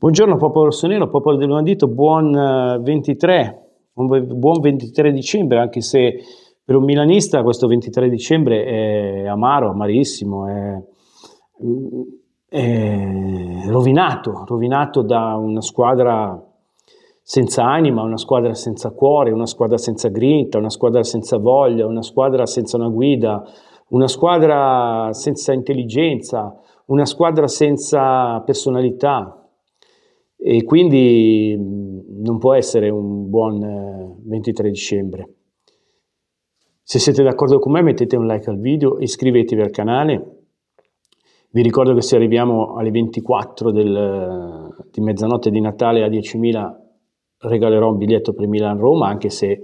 Buongiorno popolo rossonero, popolo del Mandito, buon 23, eh, buon 23 dicembre, anche se per un milanista questo 23 dicembre è amaro, amarissimo, è, è rovinato, rovinato da una squadra senza anima, una squadra senza cuore, una squadra senza grinta, una squadra senza voglia, una squadra senza una guida, una squadra senza intelligenza, una squadra senza personalità, e quindi non può essere un buon 23 eh, dicembre. Se siete d'accordo con me mettete un like al video, iscrivetevi al canale. Vi ricordo che se arriviamo alle 24 del, eh, di mezzanotte di Natale a 10.000 regalerò un biglietto per Milan-Roma, anche se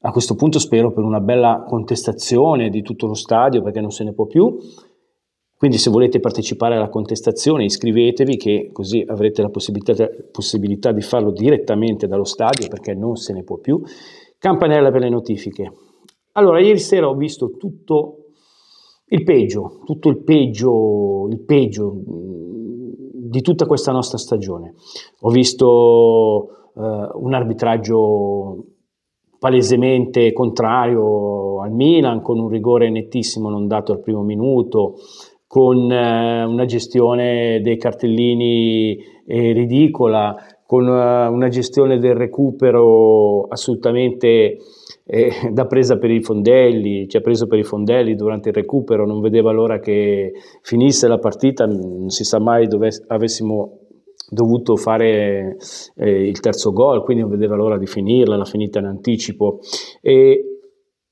a questo punto spero per una bella contestazione di tutto lo stadio perché non se ne può più quindi se volete partecipare alla contestazione iscrivetevi che così avrete la possibilità, possibilità di farlo direttamente dallo stadio perché non se ne può più. Campanella per le notifiche. Allora, ieri sera ho visto tutto il peggio, tutto il peggio, il peggio mm, di tutta questa nostra stagione. Ho visto eh, un arbitraggio palesemente contrario al Milan, con un rigore nettissimo non dato al primo minuto, con eh, una gestione dei cartellini eh, ridicola, con eh, una gestione del recupero assolutamente eh, da presa per i fondelli, ci cioè ha preso per i fondelli durante il recupero, non vedeva l'ora che finisse la partita, non si sa mai dove avessimo dovuto fare eh, il terzo gol, quindi non vedeva l'ora di finirla, la finita in anticipo. E,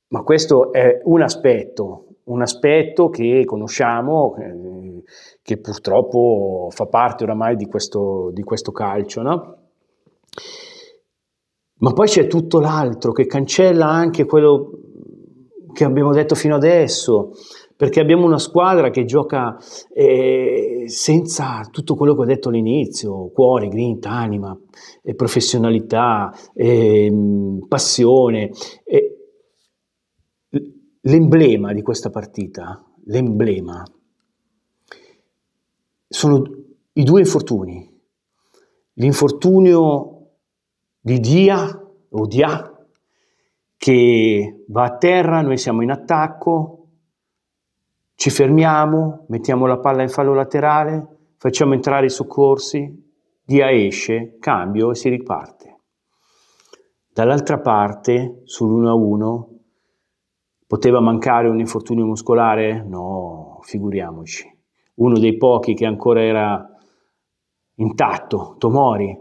ma questo è un aspetto, un aspetto che conosciamo, eh, che purtroppo fa parte oramai di questo, di questo calcio, no? Ma poi c'è tutto l'altro che cancella anche quello che abbiamo detto fino adesso, perché abbiamo una squadra che gioca eh, senza tutto quello che ho detto all'inizio, cuore, grinta, anima, eh, professionalità, eh, passione. Eh, L'emblema di questa partita, l'emblema, sono i due infortuni. L'infortunio di Dia o Dia che va a terra, noi siamo in attacco, ci fermiamo, mettiamo la palla in fallo laterale, facciamo entrare i soccorsi, Dia esce, cambio e si riparte. Dall'altra parte, sull'1-1, Poteva mancare un infortunio muscolare? No, figuriamoci. Uno dei pochi che ancora era intatto, Tomori,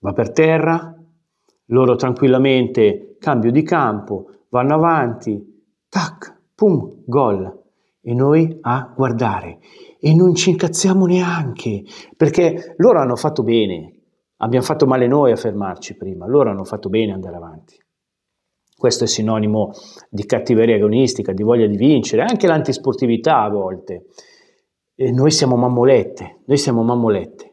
va per terra, loro tranquillamente cambio di campo, vanno avanti, tac, pum, gol. E noi a guardare. E non ci incazziamo neanche, perché loro hanno fatto bene, abbiamo fatto male noi a fermarci prima, loro hanno fatto bene andare avanti questo è sinonimo di cattiveria agonistica, di voglia di vincere, anche l'antisportività a volte. E noi siamo mammolette, noi siamo mammolette,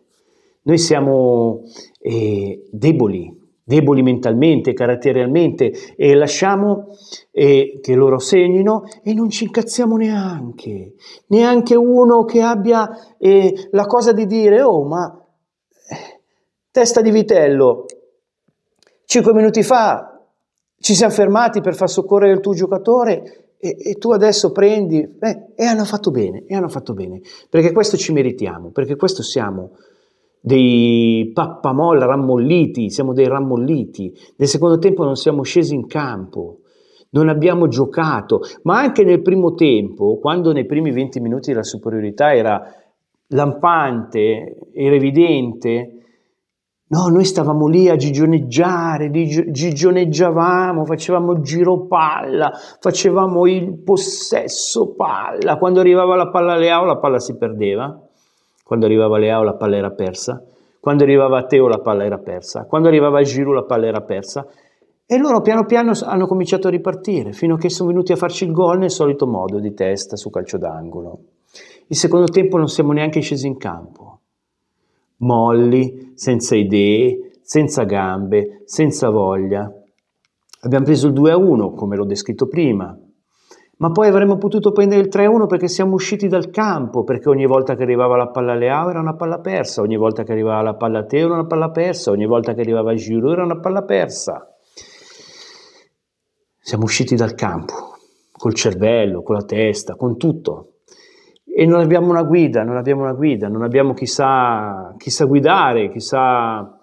noi siamo eh, deboli, deboli mentalmente, caratterialmente, e lasciamo eh, che loro segnino e non ci incazziamo neanche, neanche uno che abbia eh, la cosa di dire, oh ma eh, testa di vitello, cinque minuti fa ci siamo fermati per far soccorrere il tuo giocatore e, e tu adesso prendi. Beh, e hanno fatto bene, e hanno fatto bene. Perché questo ci meritiamo, perché questo siamo dei pappamol rammolliti, siamo dei rammolliti. Nel secondo tempo non siamo scesi in campo, non abbiamo giocato, ma anche nel primo tempo, quando nei primi 20 minuti la superiorità era lampante, era evidente, No, noi stavamo lì a gigioneggiare, gigioneggiavamo, facevamo giro palla, facevamo il possesso palla. Quando arrivava la palla alle Leao, la palla si perdeva. Quando arrivava a Leao, la palla era persa. Quando arrivava a Teo, la palla era persa. Quando arrivava a Giro, la palla era persa. E loro piano piano hanno cominciato a ripartire, fino a che sono venuti a farci il gol nel solito modo, di testa, su calcio d'angolo. Il secondo tempo non siamo neanche scesi in campo molli, senza idee, senza gambe, senza voglia. Abbiamo preso il 2 a 1, come l'ho descritto prima, ma poi avremmo potuto prendere il 3-1 a perché siamo usciti dal campo, perché ogni volta che arrivava la palla a Leao era una palla persa, ogni volta che arrivava la palla a Teo era una palla persa, ogni volta che arrivava Giroud era una palla persa. Siamo usciti dal campo, col cervello, con la testa, con tutto e non abbiamo una guida, non abbiamo una guida, non abbiamo chissà, chissà guidare, chissà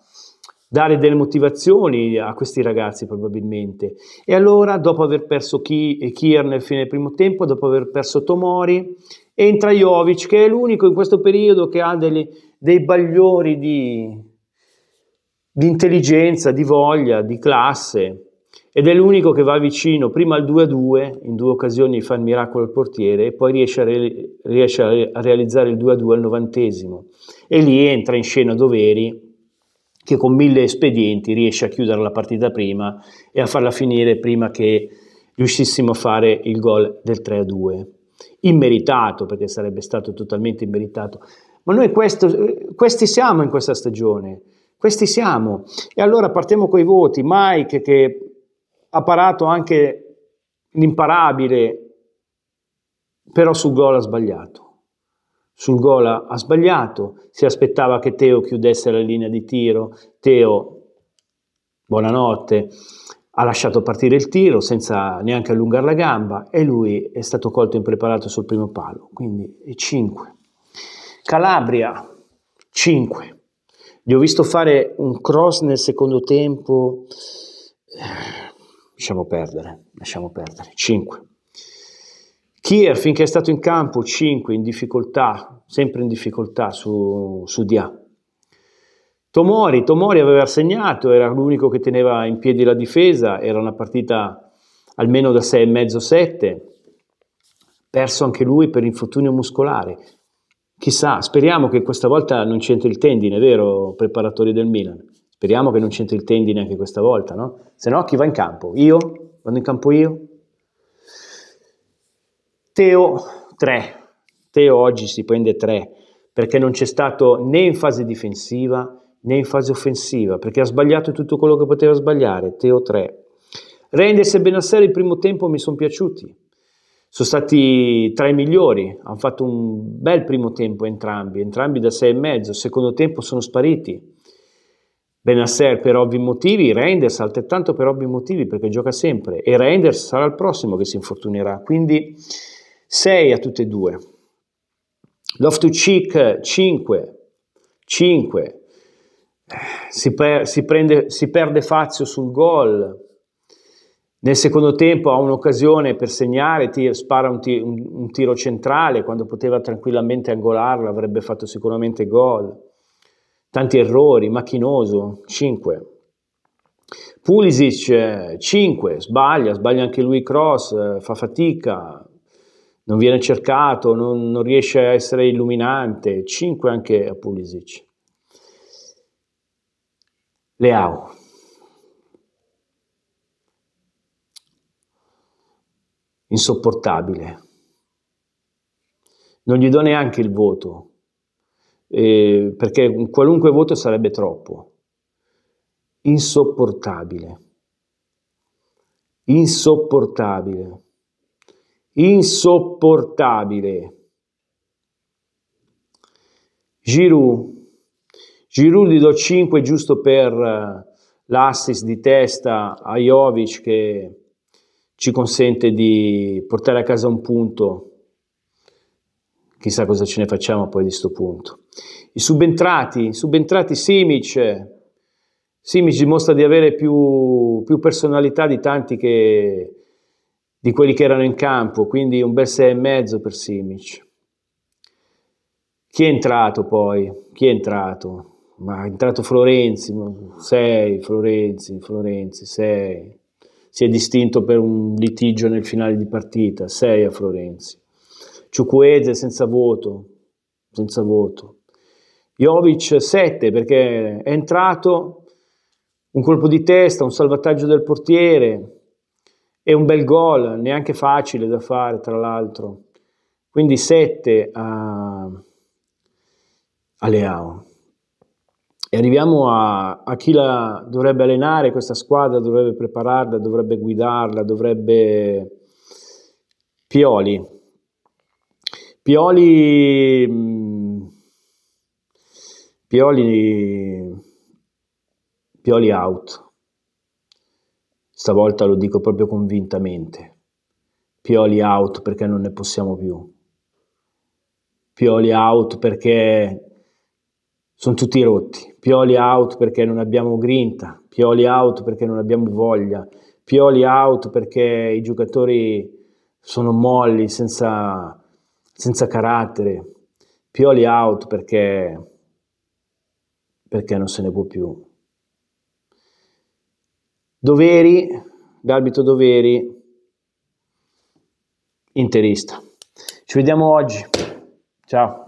dare delle motivazioni a questi ragazzi probabilmente. E allora, dopo aver perso eh, Kier nel fine del primo tempo, dopo aver perso Tomori, entra Jovic, che è l'unico in questo periodo che ha delle, dei bagliori di, di intelligenza, di voglia, di classe ed è l'unico che va vicino prima al 2-2, in due occasioni fa il miracolo al portiere e poi riesce a, re, riesce a, realizzare il 2-2 al novantesimo e lì entra in scena Doveri che con mille espedienti riesce a chiudere la partita prima e a farla finire prima che riuscissimo a fare il gol del 3-2. Immeritato perché sarebbe stato totalmente immeritato, ma noi questo, questi siamo in questa stagione, questi siamo. E allora partiamo coi voti, Mike che ha parato anche l'imparabile, però sul gol ha sbagliato. Sul gol ha sbagliato, si aspettava che Teo chiudesse la linea di tiro, Teo, buonanotte, ha lasciato partire il tiro senza neanche allungare la gamba e lui è stato colto impreparato sul primo palo, quindi 5. Calabria, 5. Gli ho visto fare un cross nel secondo tempo eh, Lasciamo perdere, lasciamo perdere. 5. Kier, finché è stato in campo, 5 in difficoltà, sempre in difficoltà su, su Dia. Tomori, Tomori aveva segnato, era l'unico che teneva in piedi la difesa, era una partita almeno da 6,5-7, perso anche lui per infortunio muscolare. Chissà, speriamo che questa volta non c'entri il tendine, vero, preparatori del Milan? Speriamo che non c'entri il tendine anche questa volta, no? Se no chi va in campo? Io? Vado in campo io? Teo 3. Teo oggi si prende 3 perché non c'è stato né in fase difensiva né in fase offensiva, perché ha sbagliato tutto quello che poteva sbagliare. Teo 3. Rendes e Benassere il primo tempo mi sono piaciuti. Sono stati tra i migliori, hanno fatto un bel primo tempo entrambi, entrambi da 6 e mezzo, Secondo tempo sono spariti. Benasser per ovvi motivi, Reinders altrettanto per ovvi motivi perché gioca sempre e Reinders sarà il prossimo che si infortunerà, quindi 6 a tutte e due. to cheek 5, 5, si, per, si, prende, si perde Fazio sul gol, nel secondo tempo ha un'occasione per segnare, ti, spara un, ti, un, un, tiro centrale quando poteva tranquillamente angolarlo, avrebbe fatto sicuramente gol tanti errori, macchinoso, 5. Pulisic 5, eh, sbaglia, sbaglia anche lui cross, eh, fa fatica, non viene cercato, non, non riesce a essere illuminante, 5 anche a Pulisic. Leao. Insopportabile. Non gli do neanche il voto, eh, perché qualunque voto sarebbe troppo. Insopportabile. Insopportabile. Insopportabile. Giroud. Giroud gli do 5 giusto per eh, l'assist di testa a Jovic che ci consente di portare a casa un punto Chissà cosa ce ne facciamo poi di sto punto. I subentrati, subentrati Simic, Simic dimostra di avere più, più personalità di tanti che, di quelli che erano in campo, quindi un bel e mezzo per Simic. Chi è entrato poi? Chi è entrato? Ma è entrato Florenzi, 6, Florenzi, Florenzi, 6. Si è distinto per un litigio nel finale di partita, 6 a Florenzi. Ciucuese senza voto, senza voto. Jovic 7 perché è entrato, un colpo di testa, un salvataggio del portiere e un bel gol, neanche facile da fare tra l'altro. Quindi 7 a, a Leao. E arriviamo a, a, chi la dovrebbe allenare, questa squadra dovrebbe prepararla, dovrebbe guidarla, dovrebbe Pioli. Pioli, mm, Pioli, Pioli out. Stavolta lo dico proprio convintamente. Pioli out perché non ne possiamo più. Pioli out perché sono tutti rotti. Pioli out perché non abbiamo grinta. Pioli out perché non abbiamo voglia. Pioli out perché i giocatori sono molli senza senza carattere, Pioli out perché, perché non se ne può più. Doveri, d'arbitro doveri, interista. Ci vediamo oggi. Ciao.